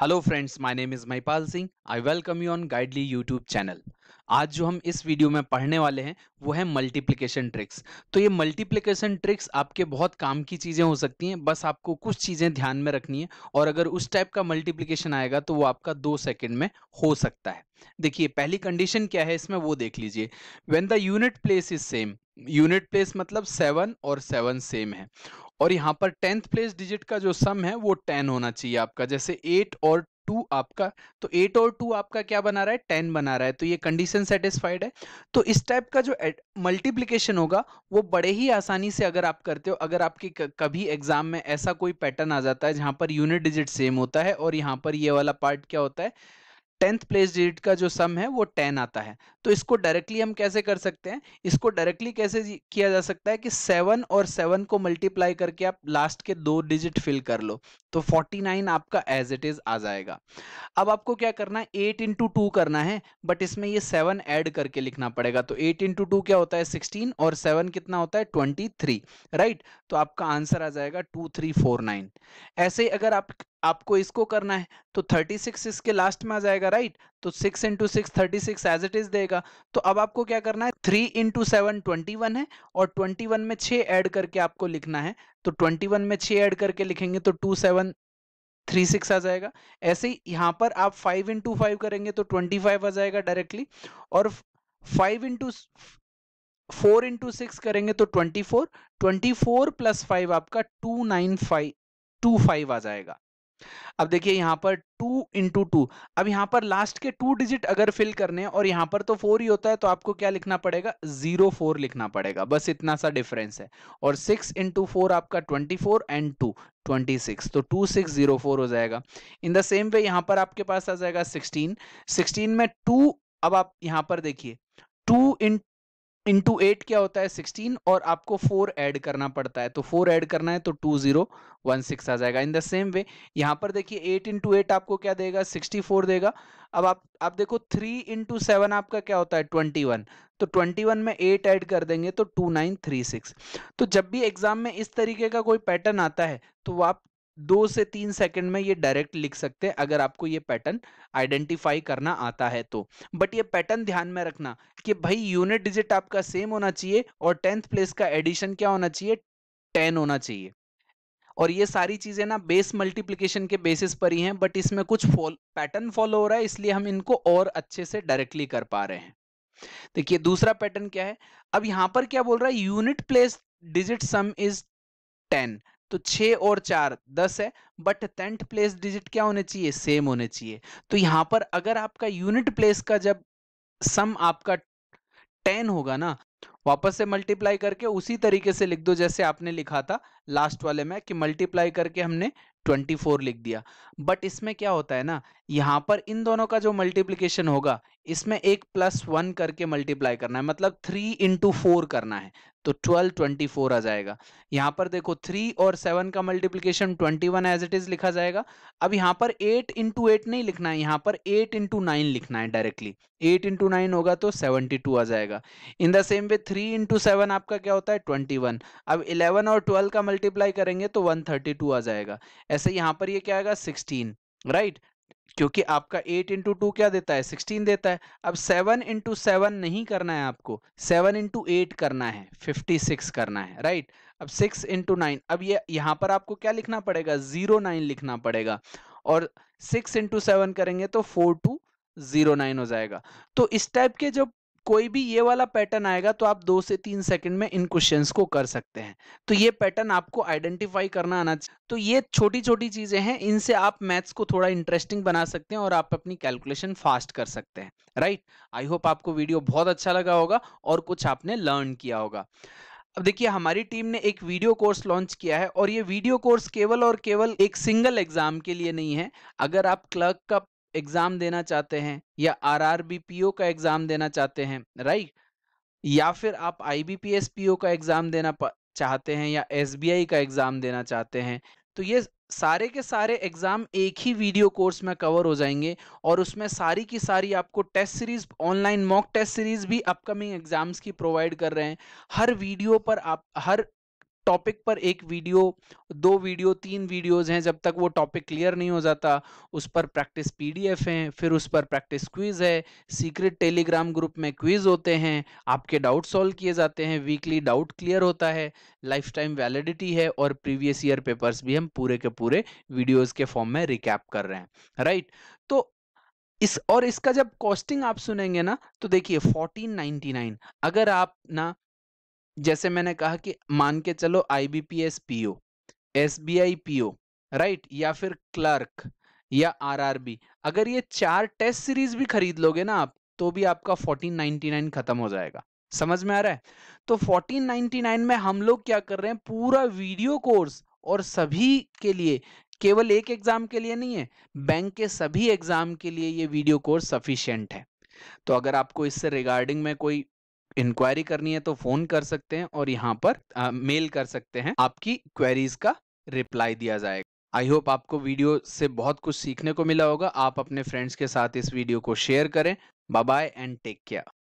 hello friends my name is Mahipal Singh I welcome you on Guidely YouTube channel आज जो हम इस वीडियो में पढ़ने वाले हैं वो है मल्टीप्लिकेशन ट्रिक्स तो ये मल्टीप्लिकेशन ट्रिक्स आपके बहुत काम की चीज़ें हो सकती हैं बस आपको कुछ चीज़ें ध्यान में रखनी है और अगर उस टाइप का मल्टीप्लिकेशन आएगा तो वो आपका दो सेकेंड में हो सकता है देखिए पहली कंडीशन क्या है इसमें वो देख लीजिए when the unit place is same unit place मतलब सेवन और सेवन सेम है और यहाँ पर टेंथ प्लेस डिजिट का जो सम है वो टेन होना चाहिए आपका जैसे एट और टू आपका तो एट और टू आपका क्या बना रहा है टेन बना रहा है तो ये कंडीशन सेटिस्फाइड है तो इस टाइप का जो मल्टीप्लीकेशन होगा वो बड़े ही आसानी से अगर आप करते हो अगर आपके कभी एग्जाम में ऐसा कोई पैटर्न आ जाता है जहां पर यूनिट डिजिट सेम होता है और यहाँ पर ये वाला पार्ट क्या होता है टेंथ प्लेस डिजिट का जो सम है वो टेन आता है तो इसको डायरेक्टली हम कैसे कर सकते हैं इसको डायरेक्टली कैसे किया जा सकता है कि सेवन और सेवन को मल्टीप्लाई करके आप लास्ट के दो डिजिट फिल कर लो तो फोर्टी नाइन आपका एज इट इज आ जाएगा अब आपको क्या करना है एट इंटू टू करना है बट इसमें ये सेवन एड करके लिखना पड़ेगा तो एट इंटू टू क्या होता है सिक्सटीन और सेवन कितना होता है ट्वेंटी थ्री राइट तो आपका आंसर आ जाएगा टू थ्री फोर नाइन ऐसे अगर आप आपको इसको करना है तो 36 इसके लास्ट में आ जाएगा राइट तो 6 into six thirty six as it is देगा तो अब आपको क्या करना है 3 इंटू सेवन ट्वेंटी है और 21 में 6 ऐड करके आपको लिखना है तो 21 में 6 ऐड करके लिखेंगे तो टू सेवन थ्री सिक्स आ जाएगा ऐसे ही यहाँ पर आप फाइव इंटू फाइव करेंगे तो ट्वेंटी फाइव आ जाएगा डायरेक्टली और five into four into six करेंगे तो twenty four twenty four plus five आपका two nine five two five आ जाएगा अब देखिए यहाँ पर टू इंटू टू अब यहाँ पर लास्ट के टू डिजिट अगर फिल करने हैं और यहाँ पर तो फोर ही होता है तो आपको क्या लिखना पड़ेगा जीरो फोर लिखना पड़ेगा बस इतना सा डिफरेंस है और सिक्स इंटू फोर आपका twenty four and two twenty six तो टू सिक्स जीरो फोर हो जाएगा इन द सेम वे यहाँ पर आपके पास आ जाएगा सिक्सटीन सिक्सटीन में टू अब आप यहाँ पर देखिए टू इन इंटू एट क्या होता है सिक्सटीन और आपको फोर ऐड करना पड़ता है तो फोर ऐड करना है तो टू जीरो वन सिक्स आ जाएगा इन द सेम वे यहाँ पर देखिए एट इंटू एट आपको क्या देगा सिक्सटी फोर देगा अब आप आप देखो थ्री इंटू सेवन आपका क्या होता है ट्वेंटी वन तो ट्वेंटी वन में एट ऐड कर देंगे तो टू नाइन थ्री सिक्स तो जब भी एग्जाम में इस तरीके का कोई पैटर्न आता है तो आप दो से तीन सेकंड में ये डायरेक्ट लिख सकते हैं अगर आपको ये पैटर्न आइडेंटिफाई करना आता है तो बट ये पैटर्न ध्यान में रखना कि भाई यूनिट डिजिट आपका सेम होना चाहिए और टेंथ प्लेस का एडिशन क्या होना चाहिए टेन होना चाहिए और ये सारी चीजें ना बेस मल्टीप्लीकेशन के बेसिस पर ही हैं बट इसमें कुछ पैटर्न फॉलो हो रहा है इसलिए हम इनको और अच्छे से डायरेक्टली कर पा रहे हैं देखिए दूसरा पैटर्न क्या है अब यहां पर क्या बोल रहा है unit place digit sum is ten तो छ और चार दस है बट टेंथ प्लेस डिजिट क्या होने चाहिए सेम होने चाहिए तो यहां पर अगर आपका यूनिट प्लेस का जब सम आपका टेन होगा ना वापस से मल्टीप्लाई करके उसी तरीके से लिख दो जैसे आपने लिखा था लास्ट वाले में कि मल्टीप्लाई करके हमने 24 लिख दिया बट इसमें क्या होता है ना यहाँ पर इन दोनों का जो मल्टीप्लीकेशन होगा इसमें एक प्लस वन करके मल्टीप्लाई करना है मतलब थ्री इंटू फोर करना है तो ट्वेल्व ट्वेंटी फोर आ जाएगा यहाँ पर देखो थ्री और सेवन का multiplication twenty one as it is लिखा जाएगा अब यहाँ पर एट इंटू एट नहीं लिखना है यहाँ पर एट इंटू नाइन लिखना है डायरेक्टली एट इंटू नाइन होगा तो सेवनटी टू आ जाएगा in the same way three into seven आपका क्या होता है ट्वेंटी वन अब इलेवन और ट्वेल्व का मल्टीप्लाई करेंगे तो वन थर्टी टू आ जाएगा ऐसे यहाँ पर ये क्या आएगा सिक्सटीन राइट क्योंकि आपका एट इंटू टू क्या देता है सिक्सटीन देता है अब सेवन इंटू सेवन नहीं करना है आपको सेवन इंटू एट करना है फिफ्टी सिक्स करना है राइट अब सिक्स इंटू नाइन अब ये यहाँ पर आपको क्या लिखना पड़ेगा जीरो नाइन लिखना पड़ेगा और सिक्स इंटू सेवन करेंगे तो फोर टू जीरो नाइन हो जाएगा तो इस टाइप के जब कोई भी ये वाला पैटर्न आएगा तो आप दो से तीन सेकंड में इन क्वेश्चन को कर सकते हैं तो ये पैटर्न आपको आइडेंटिफाई करना आना चाहिए तो ये छोटी छोटी चीजें हैं इनसे आप मैथ्स को थोड़ा इंटरेस्टिंग बना सकते हैं और आप अपनी कैलकुलेशन फास्ट कर सकते हैं राइट आई होप आपको वीडियो बहुत अच्छा लगा होगा और कुछ आपने लर्न किया होगा अब देखिए हमारी टीम ने एक वीडियो कोर्स लॉन्च किया है और ये वीडियो कोर्स केवल और केवल एक सिंगल एग्जाम के लिए नहीं है अगर आप क्लर्क का एग्जाम देना चाहते हैं या R R B P O का एग्जाम देना चाहते हैं राइट या फिर आप I B P S P O का एग्जाम देना चाहते हैं या एस बी आई का एग्जाम देना चाहते हैं तो ये सारे के सारे एग्जाम एक ही वीडियो कोर्स में कवर हो जाएंगे और उसमें सारी की सारी आपको test series online mock test series भी अपकमिंग एग्जाम्स की प्रोवाइड कर रहे हैं हर वीडियो पर आप हर टॉपिक पर एक वीडियो दो वीडियो तीन वीडियोस हैं जब तक वो टॉपिक क्लियर नहीं हो जाता उस पर प्रैक्टिस पीडीएफ हैं फिर उस पर प्रैक्टिस क्विज है सीक्रेट टेलीग्राम ग्रुप में क्विज होते हैं आपके डाउट सॉल्व किए जाते हैं वीकली डाउट क्लियर होता है लाइफ टाइम वैलिडिटी है और प्रीवियस ईयर पेपर्स भी हम पूरे के पूरे वीडियोज के फॉर्म में रिकैप कर रहे हैं राइट तो इस और इसका जब कॉस्टिंग आप सुनेंगे ना तो देखिए नाइन अगर आप ना जैसे मैंने कहा कि मान के चलो B PO P PO right या फिर क्लर्क या आरआरबी अगर ये चार टेस्ट सीरीज भी खरीद लोगे ना आप तो भी आपका 1499 खत्म हो जाएगा समझ में आ रहा है तो 1499 में हम लोग क्या कर रहे हैं पूरा वीडियो कोर्स और सभी के लिए केवल एक एग्जाम के लिए नहीं है बैंक के सभी एग्जाम के लिए ये वीडियो कोर्स सफिशियंट है तो अगर आपको इससे रिगार्डिंग में कोई इंक्वायरी करनी है तो फोन कर सकते हैं और यहाँ पर आ, मेल कर सकते हैं आपकी क्वेरीज का रिप्लाई दिया जाएगा आई होप आपको वीडियो से बहुत कुछ सीखने को मिला होगा आप अपने फ्रेंड्स के साथ इस वीडियो को शेयर करें bye bye and take care